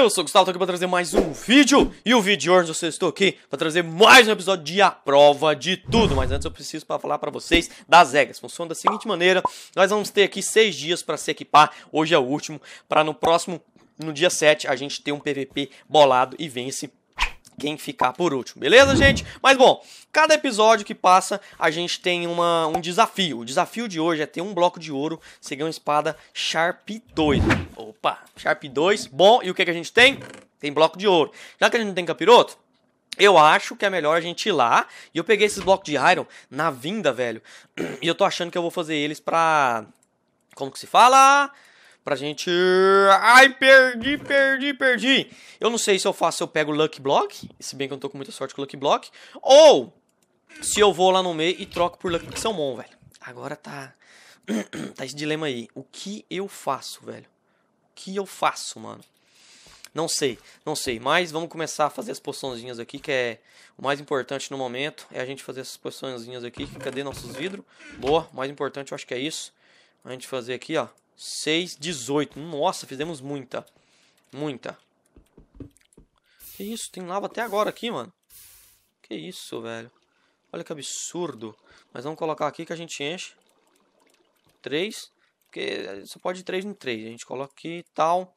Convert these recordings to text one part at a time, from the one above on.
Eu sou o Gustavo, tô aqui pra trazer mais um vídeo E o vídeo de hoje eu estou aqui pra trazer mais um episódio de A Prova de Tudo Mas antes eu preciso para falar para vocês das regras Funciona da seguinte maneira Nós vamos ter aqui seis dias para se equipar Hoje é o último Para no próximo no dia 7 a gente tem um PVP bolado e vence quem ficar por último, beleza, gente? Mas bom, cada episódio que passa a gente tem uma, um desafio. O desafio de hoje é ter um bloco de ouro, você uma espada Sharp 2. Opa, Sharp 2, bom, e o que, que a gente tem? Tem bloco de ouro. Já que a gente não tem capiroto, eu acho que é melhor a gente ir lá. E eu peguei esses blocos de Iron na vinda, velho. E eu tô achando que eu vou fazer eles pra. Como que se fala? pra gente... Ai, perdi, perdi, perdi. Eu não sei se eu faço, se eu pego o Lucky Block, se bem que eu não tô com muita sorte com o Lucky Block, ou se eu vou lá no meio e troco por Lucky Salmon, velho. Agora tá... tá esse dilema aí. O que eu faço, velho? O que eu faço, mano? Não sei, não sei. Mas vamos começar a fazer as poçãozinhas aqui, que é o mais importante no momento. É a gente fazer essas poçãozinhas aqui. Cadê nossos vidros? Boa, o mais importante eu acho que é isso. A gente fazer aqui, ó. 6, 18. Nossa, fizemos muita. Muita. Que isso, tem lava até agora aqui, mano. Que isso, velho. Olha que absurdo. Mas vamos colocar aqui que a gente enche. 3. Porque só pode ir 3 em 3. A gente coloca aqui e tal.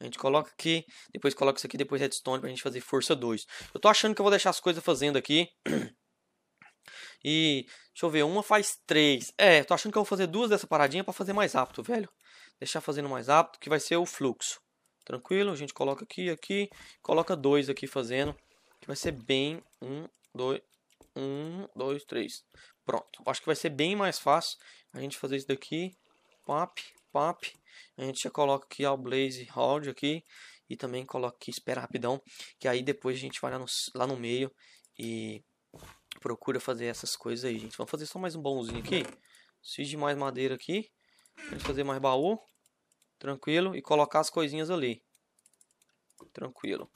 A gente coloca aqui, depois coloca isso aqui, depois redstone pra gente fazer força 2. Eu tô achando que eu vou deixar as coisas fazendo aqui. E, deixa eu ver, uma faz 3. É, tô achando que eu vou fazer duas dessa paradinha pra fazer mais rápido, velho deixar fazendo mais rápido, que vai ser o fluxo. Tranquilo? A gente coloca aqui, aqui, coloca dois aqui fazendo, que vai ser bem um, dois, um, dois, três. Pronto. Acho que vai ser bem mais fácil a gente fazer isso daqui. Pop, pop. A gente já coloca aqui ó, o Blaze Hold aqui e também coloca aqui espera rapidão, que aí depois a gente vai lá no, lá no meio e procura fazer essas coisas aí, gente. Vamos fazer só mais um bonzinho aqui. Preciso de mais madeira aqui fazer mais baú. Tranquilo. E colocar as coisinhas ali. Tranquilo.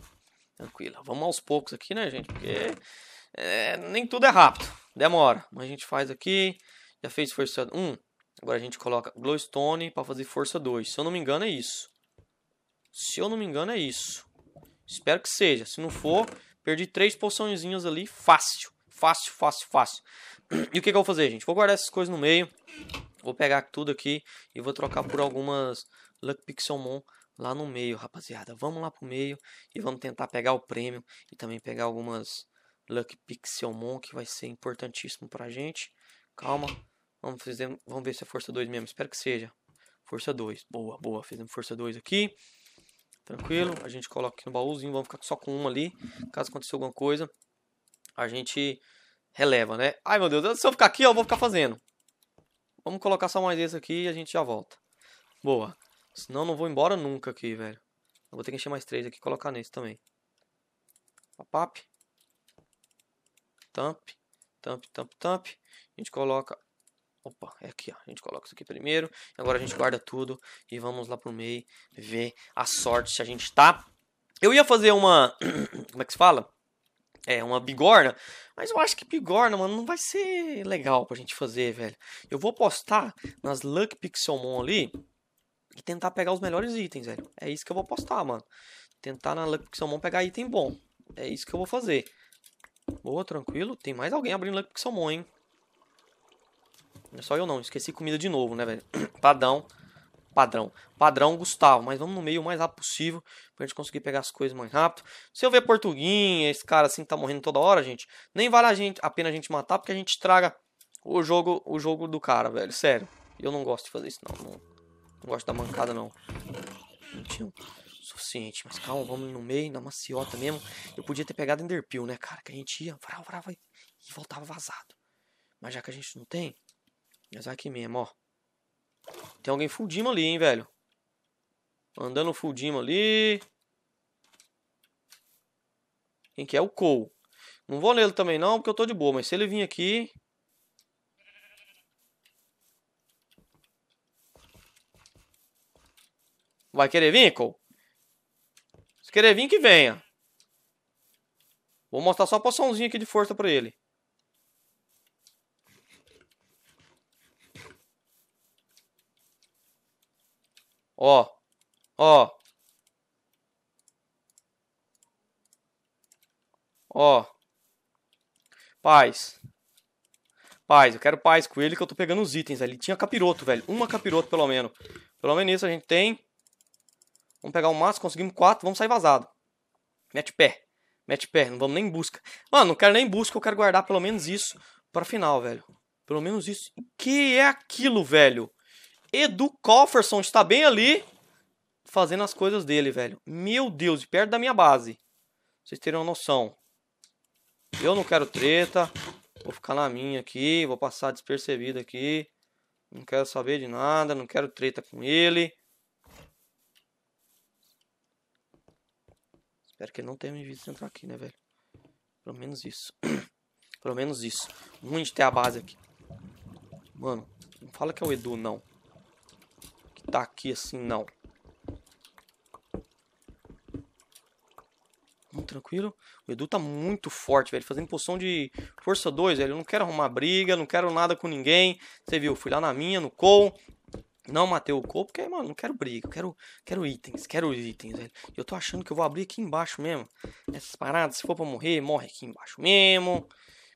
Tranquilo. Vamos aos poucos aqui, né, gente? Porque é, nem tudo é rápido. Demora. Mas a gente faz aqui. Já fez força 1. Agora a gente coloca glowstone para fazer força 2. Se eu não me engano, é isso. Se eu não me engano, é isso. Espero que seja. Se não for, perdi três poçõezinhas ali. Fácil. Fácil, fácil, fácil. E o que, que eu vou fazer, gente? Vou guardar essas coisas no meio. Vou pegar tudo aqui e vou trocar por algumas Luck Pixelmon lá no meio, rapaziada. Vamos lá pro meio e vamos tentar pegar o prêmio e também pegar algumas Luck Pixelmon que vai ser importantíssimo pra gente. Calma, vamos, fazer, vamos ver se é força 2 mesmo, espero que seja. Força 2, boa, boa, fizemos força 2 aqui. Tranquilo, a gente coloca aqui no baúzinho, vamos ficar só com uma ali. Caso aconteça alguma coisa, a gente releva, né? Ai meu Deus, se eu ficar aqui, eu vou ficar fazendo. Vamos colocar só mais esse aqui e a gente já volta. Boa. Senão eu não vou embora nunca aqui, velho. Eu vou ter que encher mais três aqui e colocar nesse também. Papap. Tamp. Tamp, tamp, tamp. A gente coloca... Opa, é aqui, ó. A gente coloca isso aqui primeiro. Agora a gente guarda tudo. E vamos lá pro meio ver a sorte se a gente tá... Eu ia fazer uma... Como é que se fala? É, uma bigorna. Mas eu acho que bigorna, mano, não vai ser legal pra gente fazer, velho. Eu vou postar nas Luck Pixelmon ali e tentar pegar os melhores itens, velho. É isso que eu vou postar, mano. Tentar na Luck Pixelmon pegar item bom. É isso que eu vou fazer. Boa, tranquilo. Tem mais alguém abrindo Luck Pixelmon, hein? Não é só eu não. Esqueci comida de novo, né, velho? Padão padrão. Padrão Gustavo, mas vamos no meio o mais rápido possível pra gente conseguir pegar as coisas mais rápido. Se eu ver Portuguinha, esse cara assim que tá morrendo toda hora, gente, nem vale a, gente, a pena a gente matar porque a gente estraga o jogo, o jogo do cara, velho. Sério. Eu não gosto de fazer isso, não. Não, não gosto da mancada, não. Não tinha o suficiente. Mas calma, vamos no meio, na maciota mesmo. Eu podia ter pegado Enderpeel, né, cara? Que a gente ia, varava, varava e voltava vazado. Mas já que a gente não tem, mas vai aqui mesmo, ó. Tem alguém full ali, hein, velho. Andando full ali. Quem que é? O Cole. Não vou nele também não, porque eu tô de boa. Mas se ele vir aqui... Vai querer vir, Cole? Se querer vir, que venha. Vou mostrar só a poçãozinha aqui de força pra ele. Ó, ó. Ó. Paz. Paz, eu quero paz com ele que eu tô pegando os itens ali. Tinha capiroto, velho. Uma capiroto, pelo menos. Pelo menos isso a gente tem. Vamos pegar o um máximo, conseguimos quatro, vamos sair vazado. Mete pé. Mete pé, não vamos nem em busca. Mano, não quero nem busca, eu quero guardar pelo menos isso pra final, velho. Pelo menos isso. O que é aquilo, velho? Edu Cofferson está bem ali fazendo as coisas dele, velho. Meu Deus, de perto da minha base. Vocês terem uma noção. Eu não quero treta. Vou ficar na minha aqui. Vou passar despercebido aqui. Não quero saber de nada. Não quero treta com ele. Espero que ele não tenha me visto entrar aqui, né, velho? Pelo menos isso. Pelo menos isso. Muito ter a base aqui. Mano, não fala que é o Edu, não tá aqui assim, não. Muito hum, tranquilo. O Edu tá muito forte, velho. Fazendo poção de força 2, velho. Eu não quero arrumar briga, não quero nada com ninguém. Você viu, fui lá na minha, no Cole. Não matei o Cole, porque, mano, não quero briga. Eu quero, quero itens, quero itens, velho. Eu tô achando que eu vou abrir aqui embaixo mesmo. Essas paradas, se for pra morrer, morre aqui embaixo mesmo.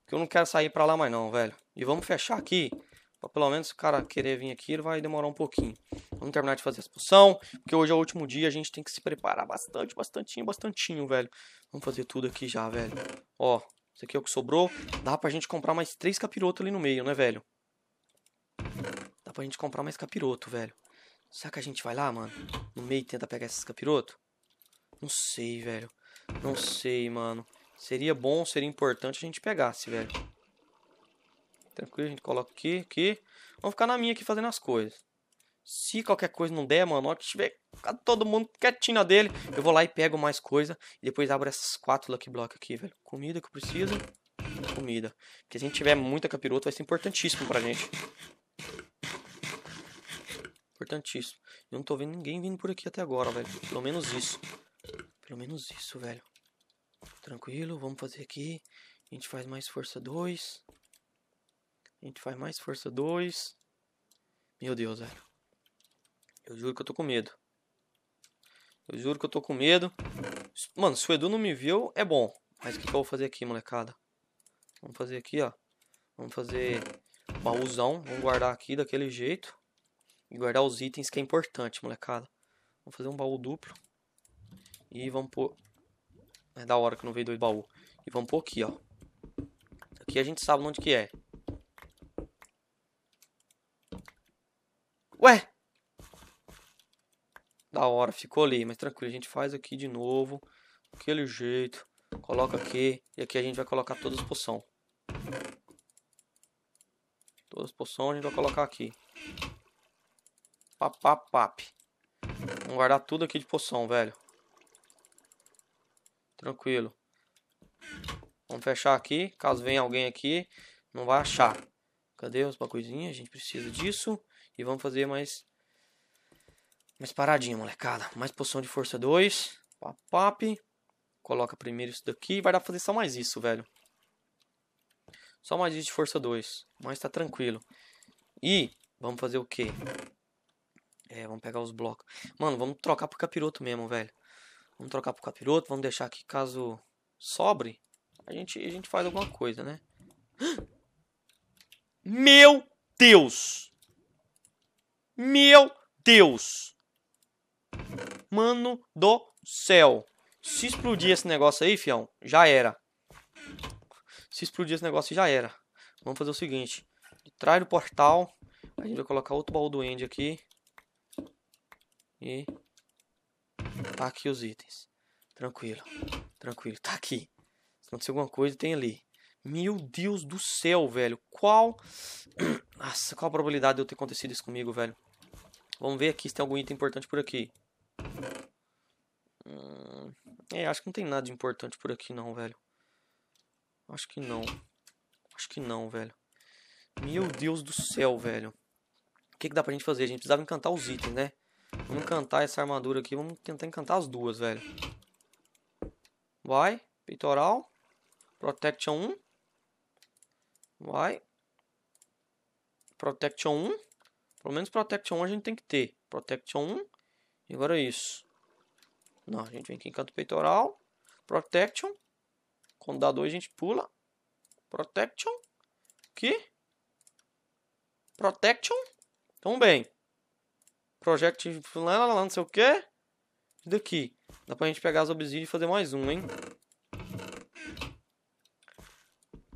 Porque eu não quero sair pra lá mais não, velho. E vamos fechar aqui. Pra pelo menos o cara querer vir aqui, ele vai demorar um pouquinho. Vamos terminar de fazer a expulsão, porque hoje é o último dia, a gente tem que se preparar bastante, bastantinho, bastantinho, velho. Vamos fazer tudo aqui já, velho. Ó, isso aqui é o que sobrou. Dá pra gente comprar mais três capirotos ali no meio, né, velho? Dá pra gente comprar mais capiroto, velho. Será que a gente vai lá, mano? No meio e tenta pegar esses capirotos? Não sei, velho. Não sei, mano. Seria bom, seria importante a gente pegasse, velho. Tranquilo, a gente coloca aqui, aqui. Vamos ficar na minha aqui fazendo as coisas. Se qualquer coisa não der, mano, ó, que tiver todo mundo quietinho na dele, eu vou lá e pego mais coisa. E depois abro essas quatro Lucky Block aqui, velho. Comida que eu preciso. Comida. Porque se a gente tiver muita capiroto, vai ser importantíssimo pra gente. Importantíssimo. Eu não tô vendo ninguém vindo por aqui até agora, velho. Pelo menos isso. Pelo menos isso, velho. Tranquilo, vamos fazer aqui. A gente faz mais força 2. A gente faz mais força 2. Meu Deus, velho. Eu juro que eu tô com medo. Eu juro que eu tô com medo. Mano, se o Edu não me viu, é bom. Mas o que, que eu vou fazer aqui, molecada? Vamos fazer aqui, ó. Vamos fazer baúzão. Vamos guardar aqui daquele jeito. E guardar os itens que é importante, molecada. Vamos fazer um baú duplo. E vamos pôr... É da hora que não veio dois baús. E vamos pôr aqui, ó. Aqui a gente sabe onde que é. Ué! Da hora, ficou ali, mas tranquilo, a gente faz aqui de novo, aquele jeito, coloca aqui, e aqui a gente vai colocar todas as poções. Todas as poções a gente vai colocar aqui. Papapap. pap, Vamos guardar tudo aqui de poção, velho. Tranquilo. Vamos fechar aqui, caso venha alguém aqui, não vai achar. Cadê os bagulhinhos? A gente precisa disso. E vamos fazer mais. Mais paradinha, molecada. Mais poção de força 2. Papap. Coloca primeiro isso daqui. Vai dar pra fazer só mais isso, velho. Só mais isso de força 2. Mas tá tranquilo. E vamos fazer o quê? É, vamos pegar os blocos. Mano, vamos trocar pro capiroto mesmo, velho. Vamos trocar pro capiroto. Vamos deixar aqui caso sobre. A gente, a gente faz alguma coisa, né? Meu Deus! Meu Deus! Mano do céu. Se explodir esse negócio aí, fião, já era. Se explodir esse negócio, já era. Vamos fazer o seguinte. De trás do portal, a gente vai colocar outro baú do End aqui. E... Tá aqui os itens. Tranquilo. Tranquilo. Tá aqui. Se acontecer alguma coisa, tem ali. Meu Deus do céu, velho. Qual... Nossa, qual a probabilidade de eu ter acontecido isso comigo, velho? Vamos ver aqui se tem algum item importante por aqui. Hum, é, acho que não tem nada de importante por aqui não, velho. Acho que não. Acho que não, velho. Meu Deus do céu, velho. O que, que dá pra gente fazer? A gente precisava encantar os itens, né? Vamos encantar essa armadura aqui. Vamos tentar encantar as duas, velho. Vai. Peitoral. Protection 1. Vai. Protection 1. Pelo menos Protection 1 a gente tem que ter. Protection 1. E agora é isso. Não, a gente vem aqui em canto peitoral. Protection. Quando dá 2 a gente pula. Protection. Aqui. Protection. Então bem. Project. Lá, lá, lá, não sei o que. E daqui. Dá pra gente pegar as obsidian e fazer mais um, hein?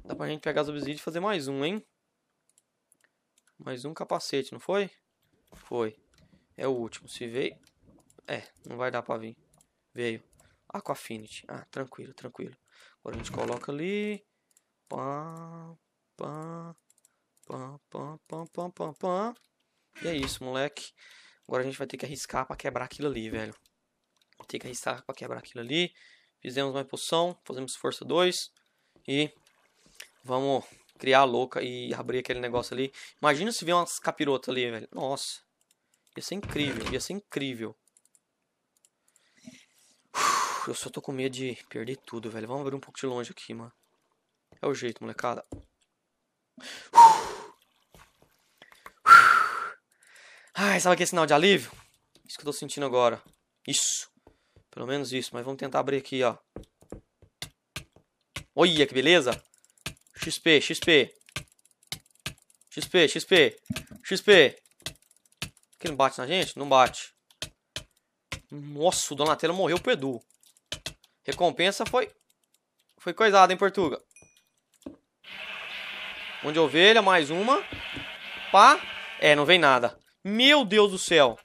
Dá pra gente pegar as obsidian e fazer mais um, hein? Mais um capacete, não foi? Foi. É o último. Se veio... É, não vai dar pra vir. Veio. Ah, com Affinity. Ah, tranquilo, tranquilo. Agora a gente coloca ali. Pam, pam, pam, pam, pam, pam, pam, E é isso, moleque. Agora a gente vai ter que arriscar pra quebrar aquilo ali, velho. Vou ter que arriscar pra quebrar aquilo ali. Fizemos uma poção. Fazemos força 2. E... Vamos criar a louca e abrir aquele negócio ali. Imagina se vier umas capirotas ali, velho. Nossa. Ia ser incrível, ia ser incrível. Uf, eu só tô com medo de perder tudo, velho. Vamos abrir um pouco de longe aqui, mano. É o jeito, molecada. Uf. Uf. Ai, sabe aquele sinal de alívio? Isso que eu tô sentindo agora. Isso. Pelo menos isso, mas vamos tentar abrir aqui, ó. Olha que beleza. XP, XP. XP, XP. XP. Que não bate na gente? Não bate. Nossa, o Donatello morreu pro Edu. Recompensa foi... Foi coisada, hein, Portuga? Onde ovelha, mais uma. Pá. É, não vem nada. Meu Deus do céu.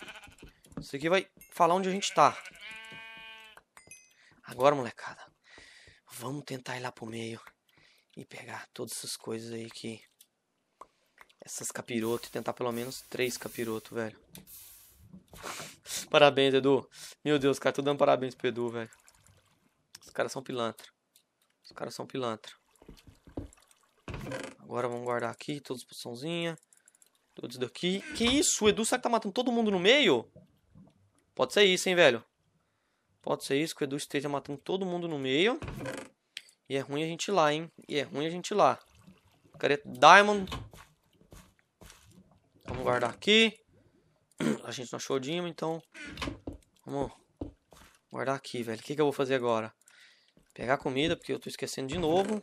Isso aqui vai falar onde a gente tá. Agora, molecada. Vamos tentar ir lá pro meio e pegar todas essas coisas aí que. Essas capiroto e tentar pelo menos três capiroto, velho. parabéns, Edu. Meu Deus, cara, tô dando parabéns pro Edu, velho. Os caras são pilantra. Os caras são pilantra. Agora vamos guardar aqui todos os sonzinha Todos daqui. Que isso? O Edu será que tá matando todo mundo no meio? Pode ser isso, hein, velho? Pode ser isso, que o Edu esteja matando todo mundo no meio. E é ruim a gente ir lá, hein? E é ruim a gente ir lá. Careta Diamond. Vamos guardar aqui. A gente não achou Dima, então... Vamos guardar aqui, velho. O que, que eu vou fazer agora? Pegar comida, porque eu tô esquecendo de novo.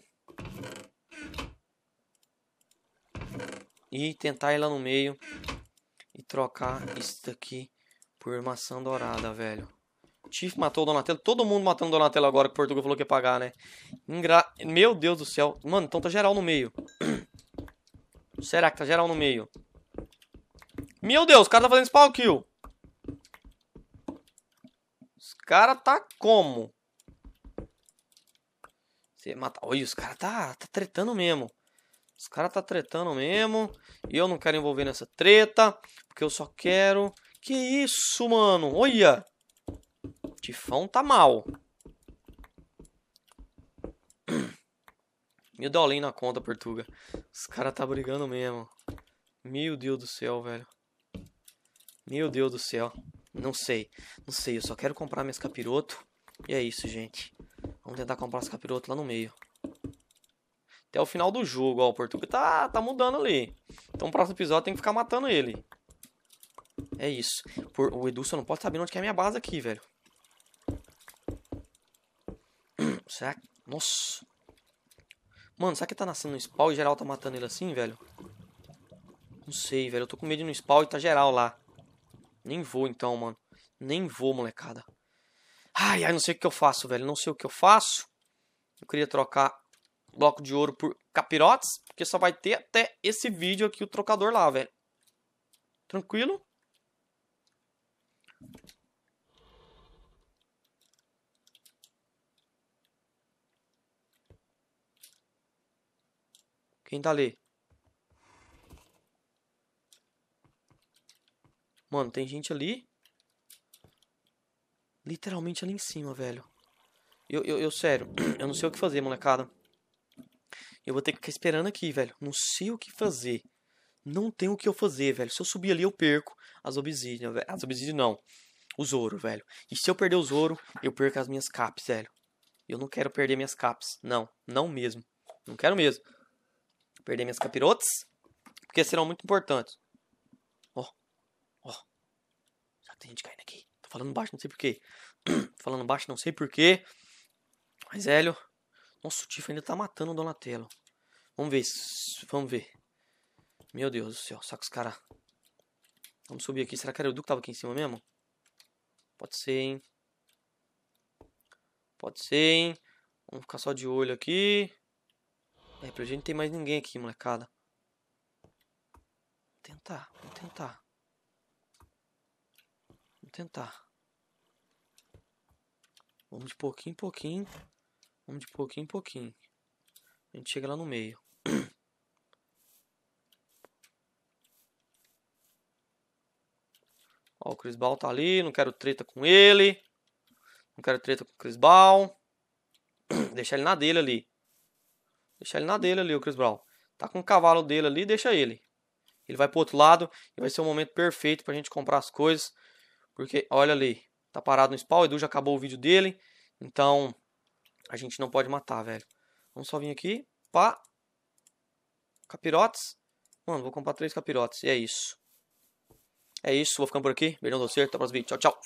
E tentar ir lá no meio e trocar isso daqui por maçã dourada, velho. Tiff matou o Donatello. Todo mundo matando o Donatello agora que o Portugal falou que ia pagar, né? Ingra... Meu Deus do céu. Mano, então tá geral no meio. Será que tá geral no meio? Meu Deus, o cara tá fazendo spawn kill. Os cara tá como? Você mata... Olha, os cara tá, tá tretando mesmo. Os cara tá tretando mesmo. E eu não quero envolver nessa treta. Porque eu só quero... Que isso, mano? Olha! Tifão tá mal. Mil dolinho na conta, Portuga. Os caras tá brigando mesmo. Meu Deus do céu, velho. Meu Deus do céu. Não sei. Não sei, eu só quero comprar minhas capiroto. E é isso, gente. Vamos tentar comprar os capiroto lá no meio. Até o final do jogo, ó. O Portuga tá, tá mudando ali. Então o próximo episódio tem que ficar matando ele. É isso. Por, o Edu, só não pode saber onde é a minha base aqui, velho. Será que... Nossa. Mano, será que tá nascendo no spawn e geral tá matando ele assim, velho? Não sei, velho. Eu tô com medo de no spawn e tá geral lá. Nem vou, então, mano. Nem vou, molecada. Ai, ai, não sei o que eu faço, velho. Não sei o que eu faço. Eu queria trocar bloco de ouro por capirotes, porque só vai ter até esse vídeo aqui o trocador lá, velho. Tranquilo? Quem tá ali? Mano, tem gente ali. Literalmente ali em cima, velho. Eu, eu, eu sério, eu não sei o que fazer, molecada. Eu vou ter que ficar esperando aqui, velho. Não sei o que fazer. Não tem o que eu fazer, velho. Se eu subir ali, eu perco as obsidian, velho. As obsidian não. Os ouro, velho. E se eu perder os ouro, eu perco as minhas caps, velho. Eu não quero perder minhas caps. Não, não mesmo. Não quero mesmo perder minhas capirotas. porque serão muito importantes. Ó, ó, já tem gente caindo aqui. Tô falando baixo, não sei porquê. falando baixo, não sei porquê. Mas, Hélio, nossa, o Tiff ainda tá matando o Donatello. Vamos ver, vamos ver. Meu Deus do céu, saca os caras. Vamos subir aqui. Será que era o Edu que tava aqui em cima mesmo? Pode ser, hein? Pode ser, hein? Vamos ficar só de olho aqui. É, pra gente não tem mais ninguém aqui, molecada. Vou tentar, vou tentar. Vou tentar. Vamos de pouquinho em pouquinho. Vamos de pouquinho em pouquinho. A gente chega lá no meio. Ó, o Crisbal tá ali, não quero treta com ele. Não quero treta com o Crisbal. Deixar ele na dele ali. Deixar ele na dele ali, o Chris Brown. Tá com o cavalo dele ali, deixa ele. Ele vai pro outro lado e vai ser o momento perfeito pra gente comprar as coisas. Porque, olha ali, tá parado no spawn, o Edu já acabou o vídeo dele. Então, a gente não pode matar, velho. Vamos só vir aqui, pá. Capirotes. Mano, vou comprar três capirotes, e é isso. É isso, vou ficando por aqui. Beijão do certo, até próximo vídeo. Tchau, tchau.